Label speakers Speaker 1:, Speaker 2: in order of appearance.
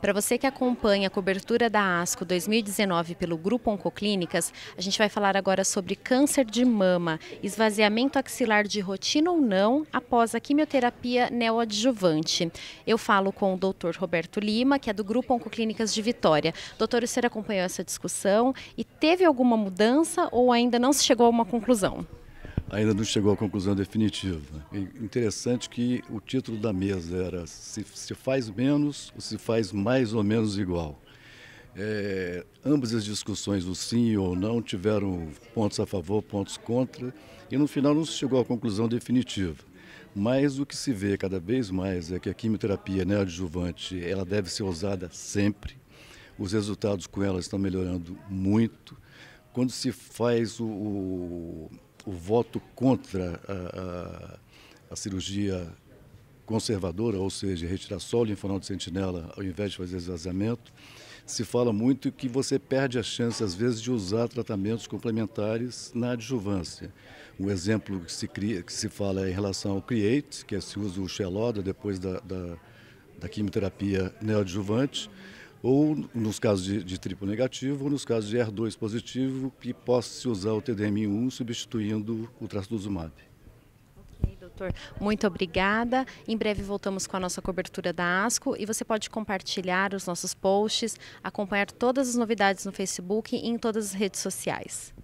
Speaker 1: Para você que acompanha a cobertura da ASCO 2019 pelo Grupo Oncoclínicas, a gente vai falar agora sobre câncer de mama, esvaziamento axilar de rotina ou não após a quimioterapia neoadjuvante. Eu falo com o Dr. Roberto Lima, que é do Grupo Oncoclínicas de Vitória. Doutor, o senhor acompanhou essa discussão e teve alguma mudança ou ainda não se chegou a uma conclusão?
Speaker 2: ainda não chegou à conclusão definitiva. É interessante que o título da mesa era se, se faz menos ou se faz mais ou menos igual. É, ambas as discussões, o sim ou não, tiveram pontos a favor, pontos contra, e no final não se chegou à conclusão definitiva. Mas o que se vê cada vez mais é que a quimioterapia neoadjuvante ela deve ser usada sempre. Os resultados com ela estão melhorando muito. Quando se faz o, o o voto contra a, a, a cirurgia conservadora, ou seja, retirar só o linfonal de sentinela ao invés de fazer esvaziamento, se fala muito que você perde a chance, às vezes, de usar tratamentos complementares na adjuvância. Um exemplo que se, cria, que se fala é em relação ao CREATE, que é se usa o Xeloda depois da, da, da quimioterapia neoadjuvante, ou nos casos de, de triplo negativo, ou nos casos de R2 positivo, que possa se usar o TDM1 substituindo o trastuzumab.
Speaker 1: Ok, doutor. Muito obrigada. Em breve voltamos com a nossa cobertura da ASCO e você pode compartilhar os nossos posts, acompanhar todas as novidades no Facebook e em todas as redes sociais.